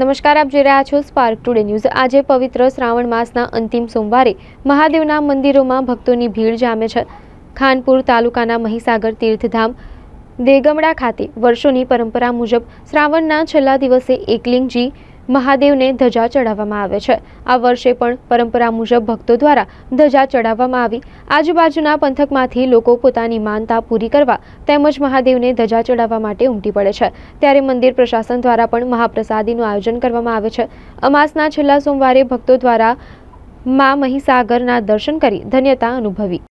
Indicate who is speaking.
Speaker 1: નમસ્કાર આપ જોઈ રહ્યા છો સ્પાર્ક ટુડે ન્યૂઝ આજે પવિત્ર શ્રાવણ માસના અંતિમ સોમવારે મહાદેવના મંદિરોમાં ભક્તોની ભીડ જામે છે ખાનપુર તાલુકાના મહીસાગર તીર્થધામ દેગમડા ખાતે વર્ષોની પરંપરા મુજબ શ્રાવણના છેલ્લા દિવસે એકલિંગજી મહાદેવને ધજા ચઢાવવામાં આવે છે આ વર્ષે પણ પરંપરા મુજબ ભક્તો દ્વારા ધજા ચઢાવવામાં આવી આજુબાજુના પંથકમાંથી લોકો પોતાની માનતા પૂરી કરવા તેમજ મહાદેવને ધજા ચઢાવવા માટે ઉમટી પડે છે ત્યારે મંદિર પ્રશાસન દ્વારા પણ મહાપ્રસાદીનું આયોજન કરવામાં આવે છે અમાસના છેલ્લા સોમવારે ભક્તો દ્વારા મા મહીસાગરના દર્શન કરી ધન્યતા અનુભવી